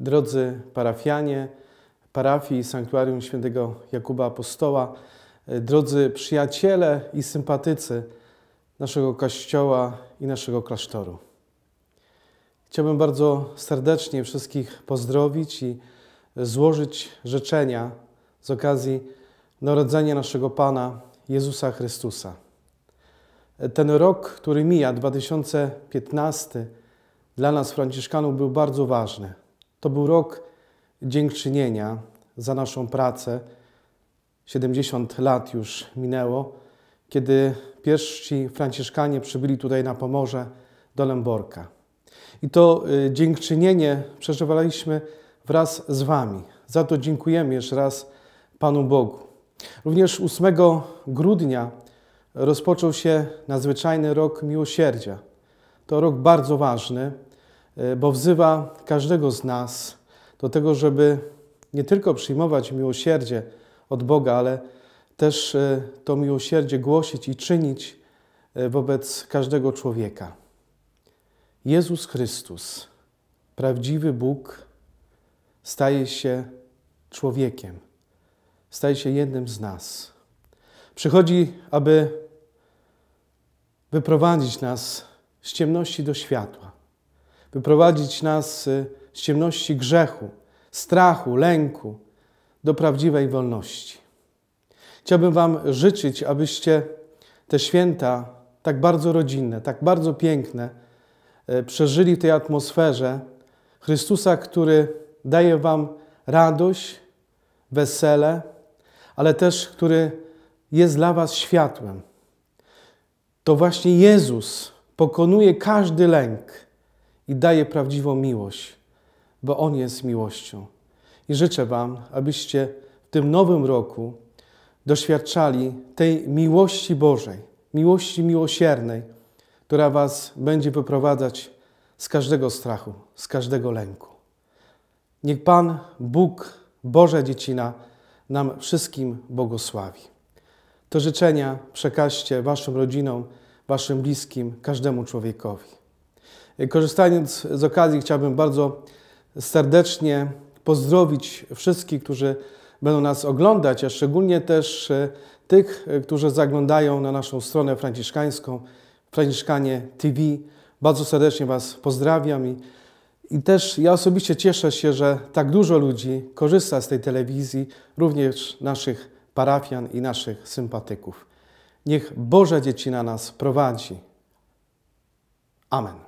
Drodzy parafianie, parafii Sanktuarium Świętego Jakuba Apostoła, e, drodzy przyjaciele i sympatycy naszego kościoła i naszego klasztoru. Chciałbym bardzo serdecznie wszystkich pozdrowić i e, złożyć życzenia z okazji narodzenia naszego Pana Jezusa Chrystusa. E, ten rok, który mija, 2015, dla nas, Franciszkanów, był bardzo ważny. To był rok dziękczynienia za naszą pracę. 70 lat już minęło, kiedy pierwsi franciszkanie przybyli tutaj na Pomorze do Lęborka. I to y, dziękczynienie przeżywaliśmy wraz z Wami. Za to dziękujemy jeszcze raz Panu Bogu. Również 8 grudnia rozpoczął się nadzwyczajny rok miłosierdzia. To rok bardzo ważny, E, bo wzywa każdego z nas do tego, żeby nie tylko przyjmować miłosierdzie od Boga, ale też e, to miłosierdzie głosić i czynić e, wobec każdego człowieka. Jezus Chrystus, prawdziwy Bóg, staje się człowiekiem, staje się jednym z nas. Przychodzi, aby wyprowadzić nas z ciemności do światła, wyprowadzić nas y, z ciemności grzechu, strachu, lęku do prawdziwej wolności. Chciałbym Wam życzyć, abyście te święta, tak bardzo rodzinne, tak bardzo piękne, y, przeżyli w tej atmosferze Chrystusa, który daje Wam radość, wesele, ale też który jest dla Was światłem. To właśnie Jezus pokonuje każdy lęk i daje prawdziwą miłość, bo On jest miłością. I życzę Wam, abyście w tym nowym roku doświadczali tej miłości Bożej, miłości miłosiernej, która Was będzie wyprowadzać z każdego strachu, z każdego lęku. Niech Pan, Bóg, Boże Dziecina nam wszystkim błogosławi. Te życzenia przekażcie Waszym rodzinom, Waszym bliskim, każdemu człowiekowi. Korzystając z okazji, chciałbym bardzo serdecznie pozdrowić wszystkich, którzy będą nas oglądać, a szczególnie też e, tych, e, którzy zaglądają na naszą stronę franciszkańską, Franciszkanie TV. Bardzo serdecznie Was pozdrawiam i, i też ja osobiście cieszę się, że tak dużo ludzi korzysta z tej telewizji, również naszych parafian i naszych sympatyków. Niech Boże dzieci na nas prowadzi. Amen.